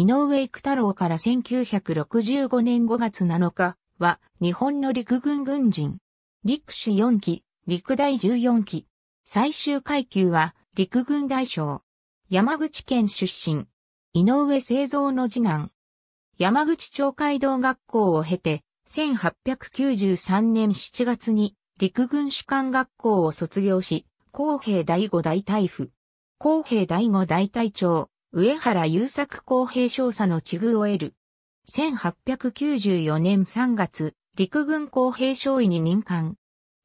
井上育太郎から1965年5月7日は日本の陸軍軍人。陸士4期、陸第14期。最終階級は陸軍大将。山口県出身。井上製造の次男。山口町街道学校を経て、1893年7月に陸軍士官学校を卒業し、公平第五大隊府。公平第五大隊長。上原優作公平少佐の地遇を得る。1894年3月、陸軍公平少尉に任官。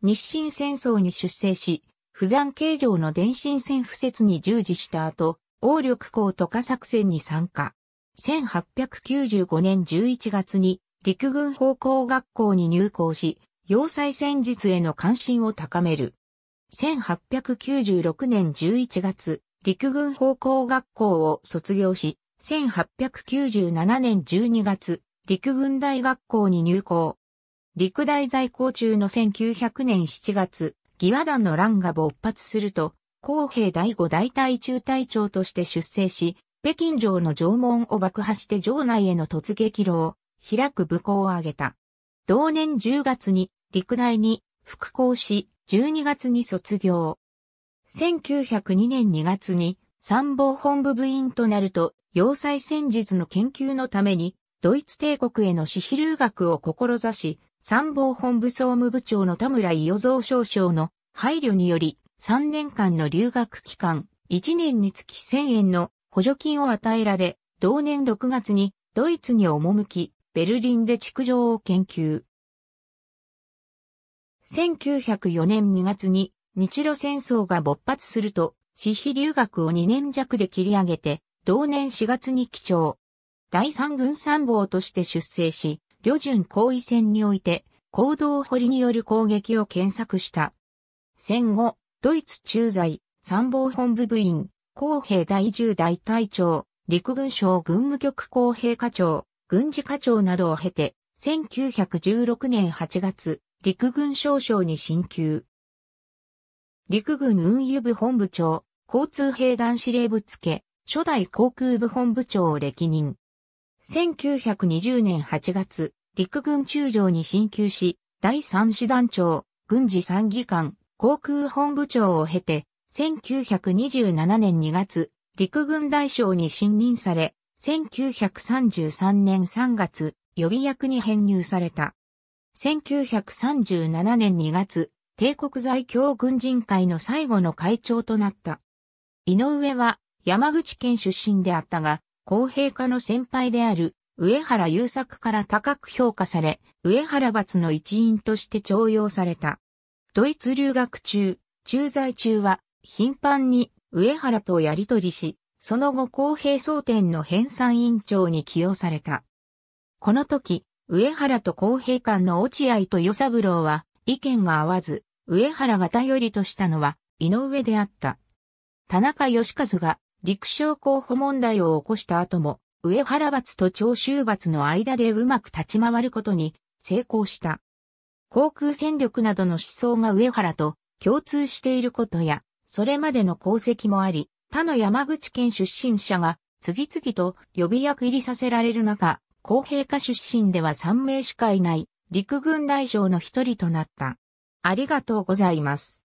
日清戦争に出征し、不山形状の電信戦不設に従事した後、王力港渡河作戦に参加。1895年11月に陸軍方向学校に入校し、要塞戦術への関心を高める。1896年11月、陸軍方向学校を卒業し、1897年12月、陸軍大学校に入校。陸大在校中の1900年7月、義和団の乱が勃発すると、公平第五大隊中隊長として出征し、北京城の城門を爆破して城内への突撃路を開く武功を挙げた。同年10月に陸大に復興し、12月に卒業。1902年2月に参謀本部部員となると、要塞戦術の研究のために、ドイツ帝国への私費留学を志し、参謀本部総務部長の田村伊予蔵少将の配慮により、3年間の留学期間、1年につき1000円の補助金を与えられ、同年6月にドイツに赴き、ベルリンで築城を研究。1904年2月に日露戦争が勃発すると、私費留学を2年弱で切り上げて、同年4月に帰朝。第三軍参謀として出征し、旅順行為戦において、行動掘りによる攻撃を検索した。戦後、ドイツ駐在、参謀本部部員、公兵第10大隊長、陸軍省軍務局公兵課長、軍事課長などを経て、1916年8月、陸軍少将に進級。陸軍運輸部本部長、交通兵団司令部付、初代航空部本部長を歴任。1920年8月、陸軍中将に進級し、第三師団長、軍事参議官、航空本部長を経て、1927年2月、陸軍大将に信任され、1933年3月、予備役に編入された。1937年2月、帝国在京軍人会の最後の会長となった。井上は山口県出身であったが、公平家の先輩である上原優作から高く評価され、上原罰の一員として徴用された。ドイツ留学中、駐在中は頻繁に上原とやりとりし、その後公平争点の編纂委員長に起用された。この時、上原と公平館の落合と与三郎は意見が合わず、上原が頼りとしたのは、井上であった。田中義和が、陸将候補問題を起こした後も、上原罰と長州罰の間でうまく立ち回ることに成功した。航空戦力などの思想が上原と共通していることや、それまでの功績もあり、他の山口県出身者が次々と予備役入りさせられる中、公平化出身では3名しかいない陸軍大将の一人となった。ありがとうございます。